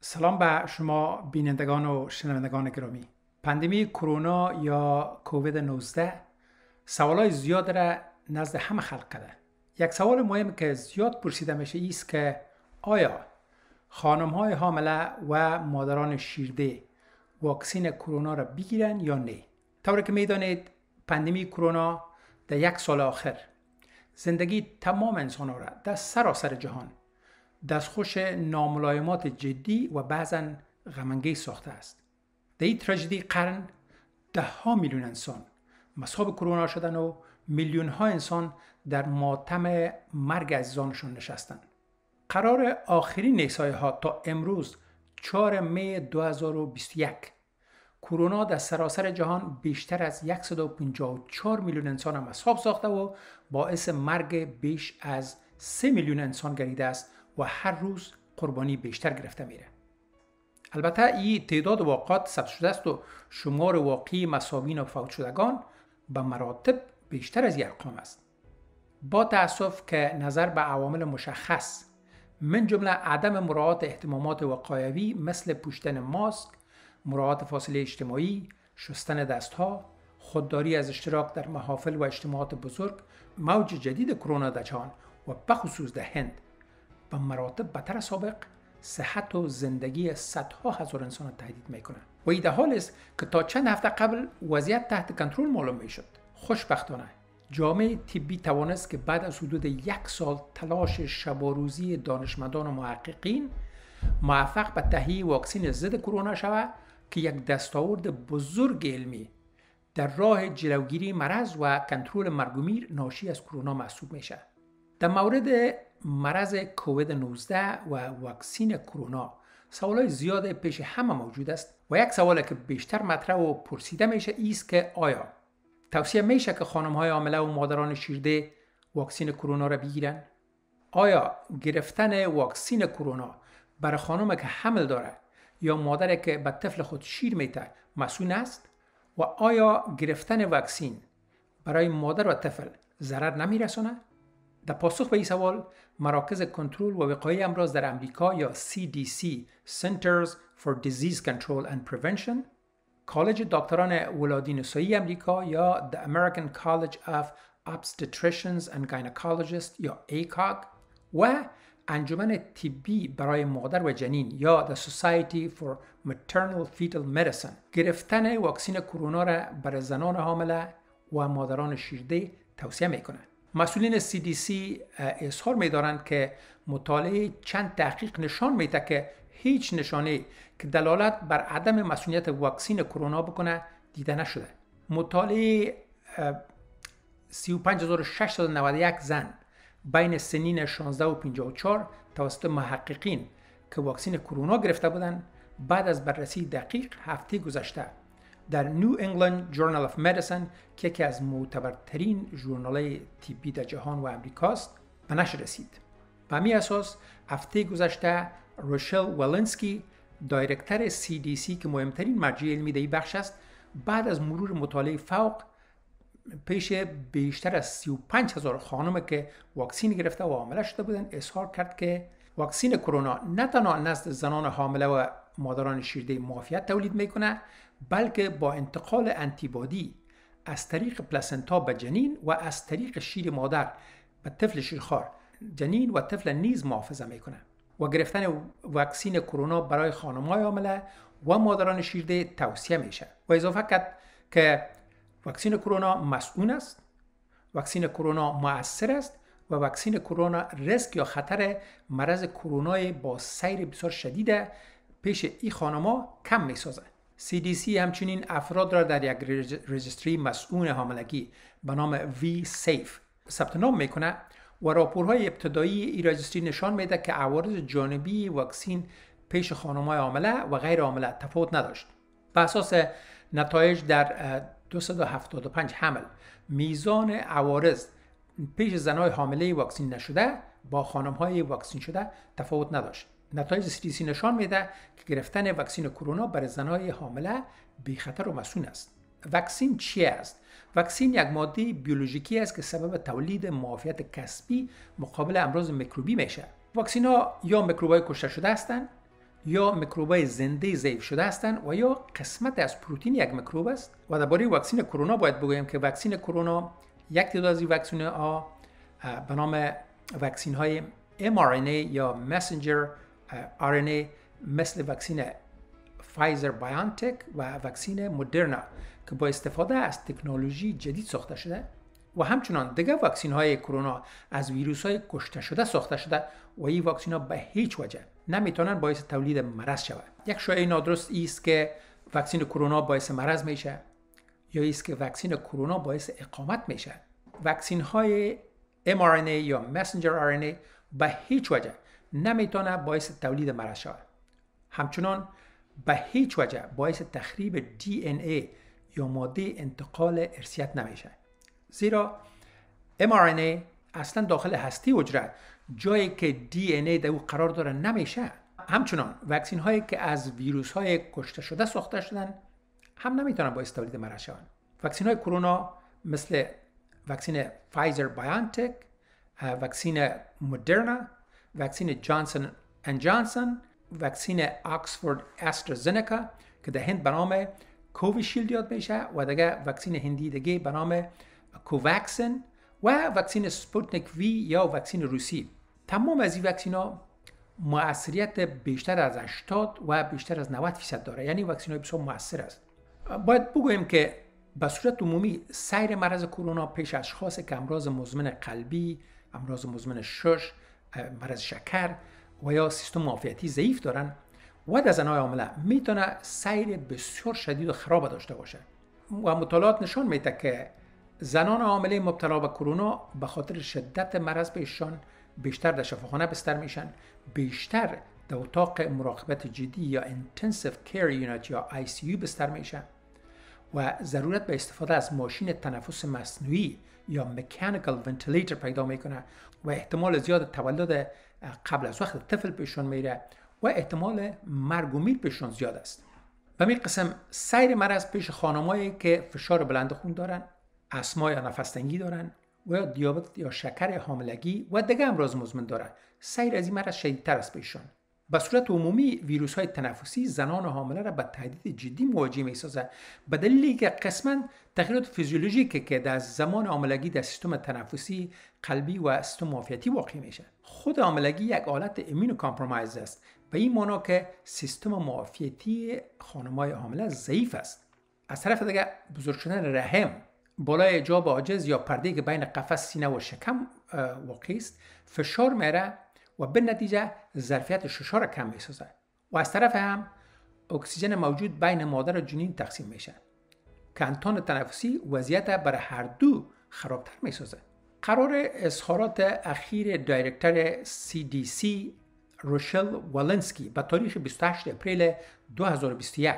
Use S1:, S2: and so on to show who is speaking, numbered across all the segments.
S1: سلام به شما بینندگان و شنوندگان گرامی پندمی کرونا یا کووید 19 سوال های زیاد را نزد همه خلق کرده یک سوال مهم که زیاد پرسیده میشه ایست که آیا خانم های حامله و مادران شیرده واکسین کرونا را بگیرن یا نه طوری که میدانید پندمی کرونا در یک سال آخر زندگی تمام انسان را در سراسر جهان دستخوش ناملایمات جدی و بعضا غمانگیز ساخته است در این تراژدی قرن ده ها میلیون انسان مصاب کرونا شدن و میلیون ها انسان در ماتم مرگ عزیزانشون نشستند قرار آخرین نیسای ها تا امروز 4 می 2021 کرونا در سراسر جهان بیشتر از 154 میلیون انسان مصاب ساخته و باعث مرگ بیش از 3 میلیون انسان گریده است و هر روز قربانی بیشتر گرفته میره البته این تعداد واقعات ثبت شده است و شمار واقعی مساوین و فوت شدگان به مراتب بیشتر از یک ارقام است با تاسف که نظر به عوامل مشخص من جمله عدم مراعات احتمامات وقایوی مثل پوشتن ماسک مراعات فاصله اجتماعی شستن دستها خودداری از اشتراک در محافل و اجتماعات بزرگ موج جدید کرونا دچان و بخصوص در هند به مراتب بتر سابق صحت و زندگی صدها هزار انسان را تهدید میکنه و ایده حال است که تا چند هفته قبل وضعیت تحت کنترل معلوم میشد خوشبختانه جامعه طبی توانست که بعد از حدود یک سال تلاش شب و روزی دانشمندان و محققین موفق به تهیه واکسین ضد کرونا شود که یک دستاورد بزرگ علمی در راه جلوگیری مرض و کنترل مرگومیر ناشی از کرونا محسوب میشه در مورد مرض کووید 19 و واکسین کرونا های زیاده پیش همه موجود است و یک سوال که بیشتر مطرح و پرسیده میشه ایست که آیا توصیه میشه که خانم های عامله و مادران شیرده واکسین کرونا را بگیرن؟ آیا گرفتن واکسین کرونا برای خانم که حمل داره یا مادر که به طفل خود شیر میته مسئول است؟ و آیا گرفتن واکسین برای مادر و طفل ضرر نمیرسونه؟ در پاسخ به این سوال مراکز کنترل و وقایع امراض در امریکا یا CDC Centers for Disease Control and Prevention کالج دکتران ولادی نسایی امریکا یا The American College of Obstetricians and Gynecologists یا ACOG و انجمن طبی برای مادر و جنین یا The Society for Maternal Fetal Medicine گرفتن واکسین کرونا را برای زنان حامله و مادران شیرده توصیه می کنند. مسئولین CDC اظهار می دارند که مطالعه چند تحقیق نشان میده که هیچ نشانه که دلالت بر عدم مسئولیت واکسین کرونا بکنه دیده نشده مطالعه 35691 زن بین سنین 16 و 54 توسط محققین که واکسین کرونا گرفته بودند بعد از بررسی دقیق هفته گذشته در نیو انگلند جورنال of مدیسن که یکی از معتبرترین جورنالهای طبی در جهان و امریکاست به نشر رسید به همین اساس هفته گذشته روشل ولنسکی دایرکتر CDC که مهمترین مرجع علمی در بخش است بعد از مرور مطالعه فوق پیش بیشتر از 35 هزار خانم که واکسین گرفته و حامله شده بودند اظهار کرد که واکسین کرونا نه تنها نزد زنان حامله و مادران شیرده معافیت تولید میکنه بلکه با انتقال انتیبادی از طریق پلاسنتا به جنین و از طریق شیر مادر به طفل شیرخوار جنین و طفل نیز محافظه میکنه و گرفتن واکسین کرونا برای های عامله و مادران شیرده توصیه میشه و اضافه کرد که واکسن کرونا مسئول است واکسن کرونا مؤثر است و واکسن کرونا ریسک یا خطر مرض کرونا با سیر بسیار شدید پیش این خانما کم می سازد. CDC همچنین افراد را در یک رجستری مسئول حاملگی به نام v سیف ثبت نام میکنه و راپورهای ابتدایی این رجستری نشان میده که عوارض جانبی واکسین پیش خانمای عامله و غیر عامله تفاوت نداشت. به اساس نتایج در 275 حمل میزان عوارض پیش زنای حامله واکسین نشده با خانمهای واکسین شده تفاوت نداشت. نتایج سیدیسی نشان میده که گرفتن وکسین کرونا برای زنهای حامله بی خطر و مسون است وکسین چی است وکسین یک ماده بیولوژیکی است که سبب تولید معافیت کسبی مقابل امراض میکروبی میشه واکسین ها یا های کشته شده هستند یا های زنده ضعیف شده هستند و یا قسمت از پروتین یک میکروب است و درباره واکسین کرونا باید بگویم که واکسن کرونا یک تعداد از واکسین ها به نام واکسین های mRNA یا مسنجر RNA مثل وکسین فایزر بایانتک و وکسین مدرنا که با استفاده از تکنولوژی جدید ساخته شده و همچنان دیگه واکسین های کرونا از ویروس های کشته شده ساخته شده و این واکسن ها به هیچ وجه نمیتونن باعث تولید مرض شود یک شایعه نادرست است که وکسین کرونا باعث مرض میشه یا است که کرونا باعث اقامت میشه واکسن های mRNA یا messenger RNA به هیچ وجه نمیتونه باعث تولید مرض شود همچنان به هیچ وجه باعث تخریب دی این ای یا ماده انتقال ارسیت نمیشه زیرا ای اصلا داخل هستی وجره جایی که دی این ای در او قرار داره نمیشه همچنان وکسین هایی که از ویروس های کشته شده ساخته شدن هم نمیتونن باعث تولید مرض شوند های کرونا مثل وکسین فایزر بایانتک وکسین مدرنا وکسین جانسن ان جانسن وکسین آکسفورد استرازنکا که در هند به نام کوویشیلد یاد میشه و دیگه واکسن هندی دیگه به نام کوواکسن و وکسین سپوتنیک وی یا وکسین روسی تمام از این وکسین ها مؤثریت بیشتر از 80 و بیشتر از 90 فیصد داره یعنی وکسین های بسیار مؤثر است باید بگویم که به صورت عمومی سیر مرض کرونا پیش اشخاص که امراض مزمن قلبی امراض مزمن شش مرض شکر و یا سیستم معافیتی ضعیف دارن و در زنهای عامله میتونه سیر بسیار شدید و خراب داشته باشه و مطالعات نشان میده که زنان عامله مبتلا به کرونا به خاطر شدت مرض بهشان بیشتر در شفاخانه بستر میشن بیشتر در اتاق مراقبت جدی یا intensive care unit یا ICU بستر میشن و ضرورت به استفاده از ماشین تنفس مصنوعی یا مکانیکال ونتیلیتر پیدا میکنه و احتمال زیاد تولد قبل از وقت طفل پیشون میره و احتمال مرگ و میر بهشون زیاد است و این قسم سیر مرض پیش خانمایی که فشار بلند خون دارن اسما یا تنگی دارن و یا دیابت یا شکر حاملگی و دیگه امراض مزمن دارن سیر از این مرض شدیدتر است پیشون. به صورت عمومی ویروس های تنفسی زنان حامله را به تهدید جدی مواجه می سازد به دلیل که قسما تغییرات فیزیولوژیکی که در زمان حاملگی در سیستم تنفسی قلبی و سیستم معافیتی واقع می خود حاملگی یک حالت امینو کامپرومایز است به این معنا که سیستم معافیتی خانمای حامله ضعیف است از طرف دیگر بزرگ شدن رحم بالای جا عاجز یا پرده که بین قفس سینه و شکم واقع است فشار میره و به نتیجه ظرفیت ششا را کم سازد. و از طرف هم اکسیژن موجود بین مادر و جنین تقسیم میشه که تنفسی وضعیت بر هر دو خرابتر سازد. قرار اظهارات اخیر دایرکتر CDC روشل والنسکی به تاریخ 28 اپریل 2021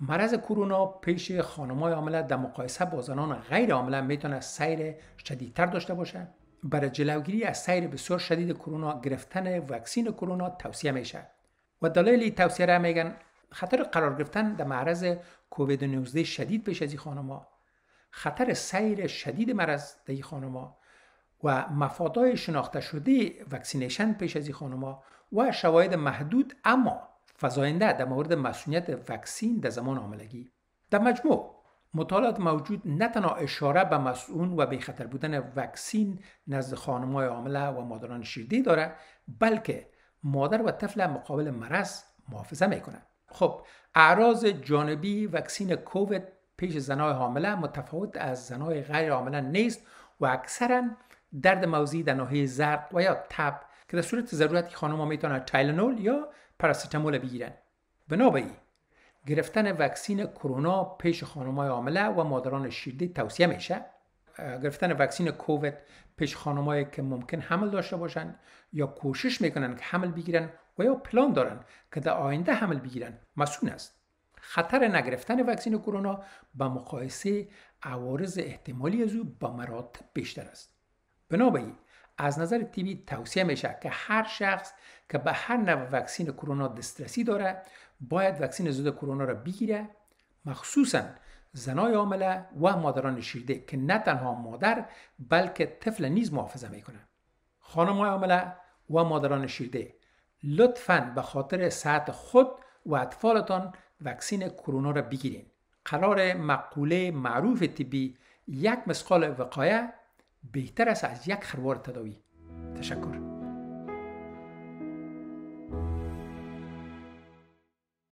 S1: مرض کرونا پیش خانمای عامله در مقایسه با زنان غیر عامله میتونه سیر شدیدتر داشته باشه برای جلوگیری از سیر بسیار شدید کرونا گرفتن واکسن کرونا توصیه میشه و دلایل توصیه را میگن خطر قرار گرفتن در معرض کووید 19 شدید پیش از این خطر سیر شدید مرض در این خانما و مفادای شناخته شده وکسینیشن پیش از این و شواهد محدود اما فزاینده در مورد مسئولیت وکسین در زمان عملگی در مجموع مطالعات موجود نه تنها اشاره به مسئول و به خطر بودن وکسین نزد خانمای عامله و مادران شیرده داره بلکه مادر و طفل مقابل مرض محافظه میکنه خب اعراض جانبی وکسین کووید پیش زنای حامله متفاوت از زنای غیر حامله نیست و اکثرا درد موزی در ناحیه زرق و یا تب که در صورت ضرورت خانم ها میتونن تایلنول یا پراستامول بگیرن بنابراین گرفتن وکسین کرونا پیش خانمای عامله و مادران شیرده توصیه میشه گرفتن وکسین کووید پیش خانمایی که ممکن حمل داشته باشند یا کوشش میکنن که حمل بگیرن و یا پلان دارن که در آینده حمل بگیرن مسئول است خطر نگرفتن واکسین کرونا به مقایسه عوارض احتمالی از او به مراتب بیشتر است بنابراین از نظر تیبی توصیه میشه که هر شخص که به هر نوع واکسین کرونا دسترسی داره باید وکسین ضد کرونا را بگیره مخصوصا زنای حامله و مادران شیرده که نه تنها مادر بلکه طفل نیز محافظه میکنه خانم حامله و مادران شیرده لطفا به خاطر صحت خود و اطفالتان وکسین کرونا را بگیرین قرار مقوله معروف طبی یک مسقال وقایه بهتر است از یک خروار تداوی تشکر